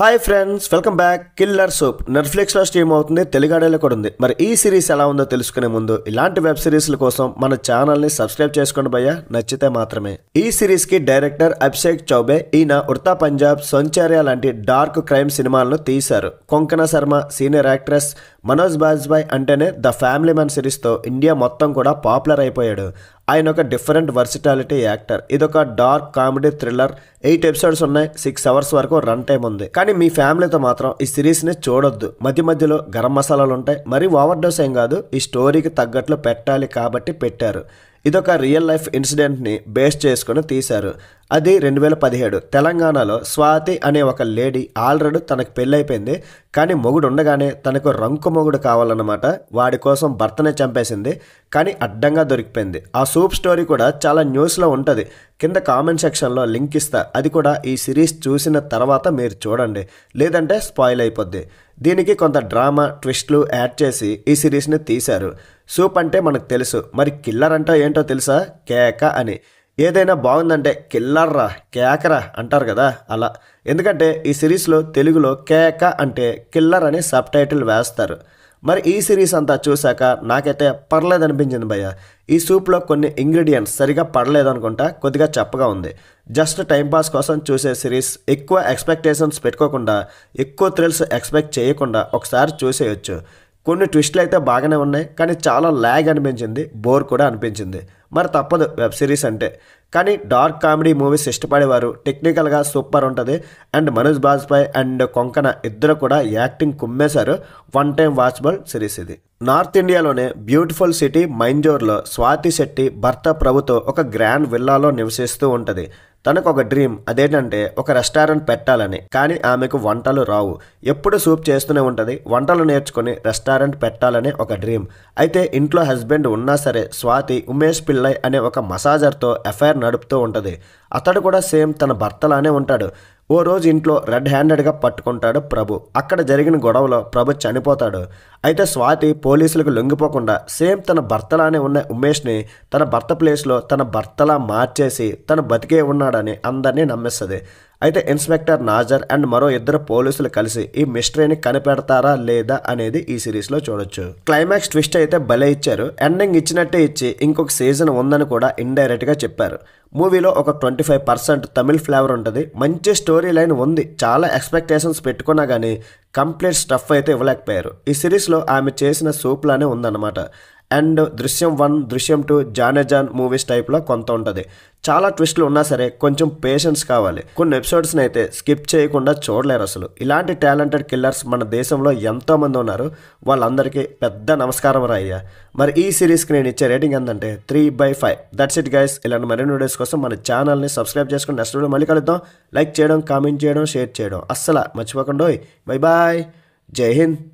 hi friends welcome back killer soup నెట్ఫ్లిక్స్లో stream అవుతుంది తెలుగాడేలో కూడా ఉంది మరి ఈ సిరీస్ ఎలా ఉందో తెలుసుకునే ముందు ఇలాంటి వెబ్ సిరీస్ల కోసం మన ఛానల్ని సబ్స్క్రైబ్ చేసుకోండి భయ్యా నచ్చితే మాత్రమే ఈ సిరీస్కి డైరెక్టర్ అభిషేక్ చౌబే ఈయన ఉర్తా పంజాబ్ సొంచర్య లాంటి డార్క్ క్రైమ్ సినిమాలను తీశారు కొంకణ శర్మ సీనియర్ యాక్ట్రెస్ మనోజ్ బాజ్బాయ్ అంటేనే ద ఫ్యామిలీ మ్యాన్ సిరీస్తో ఇండియా మొత్తం కూడా పాపులర్ అయిపోయాడు ఆయన ఒక డిఫరెంట్ వర్సిటాలిటీ యాక్టర్ ఇదొక dark comedy thriller eight episodes ఉన్నాయి సిక్స్ అవర్స్ వరకు రన్ టైం ఉంది కానీ కానీ మీ ఫ్యామిలీతో మాత్రం ఈ సిరీస్ని చూడొద్దు మధ్య మధ్యలో గరం మసాలాలు ఉంటాయి మరీ ఓవర్ డోస్ ఏం కాదు ఈ స్టోరీకి తగ్గట్లు పెట్టాలి కాబట్టి పెట్టారు ఇదొక రియల్ లైఫ్ ఇన్సిడెంట్ని బేస్ చేసుకుని తీశారు అది రెండు వేల పదిహేడు తెలంగాణలో స్వాతి అనే ఒక లేడీ ఆల్రెడీ తనకు పెళ్ళైపోయింది కానీ మొగుడు ఉండగానే తనకు రంకు మొగుడు కావాలన్నమాట వాడి కోసం భర్తనే చంపేసింది కానీ అడ్డంగా దొరికిపోయింది ఆ సూప్ స్టోరీ కూడా చాలా న్యూస్లో ఉంటుంది కింద కామెంట్ సెక్షన్లో లింక్ ఇస్తా అది కూడా ఈ సిరీస్ చూసిన తర్వాత మీరు చూడండి లేదంటే స్పాయిల్ అయిపోద్ది దీనికి కొంత డ్రామా ట్విస్ట్లు యాడ్ చేసి ఈ సిరీస్ని తీశారు సూప్ అంటే మనకు తెలుసు మరి కిల్లర్ అంటే ఏంటో తెలుసా కేక అని ఏదైనా బాగుందంటే కిల్లర్రా కేకరా అంటారు కదా అలా ఎందుకంటే ఈ సిరీస్లో తెలుగులో కేక అంటే కిల్లర్ అని సబ్ టైటిల్ వేస్తారు మరి ఈ సిరీస్ అంతా చూశాక నాకైతే పర్లేదు అనిపించింది భయ్య ఈ సూప్లో కొన్ని ఇంగ్రీడియంట్స్ సరిగా పడలేదు అనుకుంటా కొద్దిగా చెప్పగా ఉంది జస్ట్ టైంపాస్ కోసం చూసే సిరీస్ ఎక్కువ ఎక్స్పెక్టేషన్స్ పెట్టుకోకుండా ఎక్కువ థ్రిల్స్ ఎక్స్పెక్ట్ చేయకుండా ఒకసారి చూసేయచ్చు కొన్ని ట్విస్ట్లు అయితే బాగానే ఉన్నాయి కానీ చాలా ల్యాగ్ అనిపించింది బోర్ కూడా అనిపించింది మరి తప్పదు వెబ్ సిరీస్ అంటే కానీ డార్క్ కామెడీ మూవీస్ ఇష్టపడేవారు టెక్నికల్గా సూపర్ ఉంటుంది అండ్ మనోజ్ బాజ్పాయ్ అండ్ కొంకణ ఇద్దరు కూడా యాక్టింగ్ కుమ్మేశారు వన్ టైం వాచ్బుల్ సిరీస్ ఇది నార్త్ ఇండియాలోనే బ్యూటిఫుల్ సిటీ మైంజోర్లో స్వాతి శెట్టి భర్త ప్రభుతో ఒక గ్రాండ్ విల్లాలో నివసిస్తూ ఉంటుంది తనకు ఒక డ్రీమ్ అదేంటంటే ఒక రెస్టారెంట్ పెట్టాలని కానీ ఆమెకు వంటలు రావు ఎప్పుడు సూప్ చేస్తూనే ఉంటుంది వంటలు నేర్చుకుని రెస్టారెంట్ పెట్టాలని ఒక డ్రీమ్ అయితే ఇంట్లో హస్బెండ్ ఉన్నా సరే స్వాతి ఉమేష్ పిల్లయ్ అనే ఒక మసాజర్తో ఎఫ్ఐఆర్ నడుపుతూ ఉంటుంది అతడు కూడా సేమ్ తన భర్తలానే ఉంటాడు ఓ రోజు ఇంట్లో రెడ్ హ్యాండెడ్గా పట్టుకుంటాడు ప్రభు అక్కడ జరిగిన గొడవలో ప్రభు చనిపోతాడు అయితే స్వాతి పోలీసులకు లొంగిపోకుండా సేమ్ తన భర్తలానే ఉన్న ఉమేష్ని తన భర్త ప్లేస్లో తన భర్తలా మార్చేసి తను బతికే ఉన్నాడని అందరినీ నమ్మేస్తుంది అయితే ఇన్స్పెక్టర్ నాజర్ అండ్ మరో ఇద్దరు పోలీసులు కలిసి ఈ మిస్టరీని కనిపెడతారా లేదా అనేది ఈ సిరీస్లో చూడొచ్చు క్లైమాక్స్ ట్విస్ట్ అయితే భలే ఇచ్చారు ఎండింగ్ ఇచ్చినట్టే ఇచ్చి ఇంకొక సీజన్ ఉందని కూడా ఇండైరెక్ట్గా చెప్పారు మూవీలో ఒక twenty five percent Tamil flavour ఉంటుంది మంచి స్టోరీ లైన్ ఉంది చాలా ఎక్స్పెక్టేషన్స్ పెట్టుకున్నా కానీ కంప్లీట్ స్టఫ్ అయితే ఇవ్వలేకపోయారు ఈ సిరీస్లో ఆమె చేసిన సూప్ లానే ఉందన్నమాట అండ్ దృశ్యం వన్ దృశ్యం టూ జానేజాన్ మూవీస్ టైప్లో కొంత ఉంటుంది చాలా ట్విస్ట్లు ఉన్నా సరే కొంచెం పేషెన్స్ కావాలి కొన్ని ఎపిసోడ్స్ని అయితే స్కిప్ చేయకుండా చూడలేరు అసలు ఇలాంటి టాలెంటెడ్ కిల్లర్స్ మన దేశంలో ఎంతోమంది ఉన్నారు వాళ్ళందరికీ పెద్ద నమస్కారం రాయ్యా మరి ఈ సిరీస్కి నేను ఇచ్చే రేటింగ్ ఏంటంటే three by five that's it guys ఇలాంటి మరిన్ని వీడియోస్ కోసం మన ఛానల్ని సబ్స్క్రైబ్ చేసుకుని నెక్స్ట్ వీడియో మళ్ళీ కలుద్దాం లైక్ చేయడం కామెంట్ చేయడం షేర్ చేయడం అస్సలు మర్చిపోకుండా బై బాయ్ జై హింద్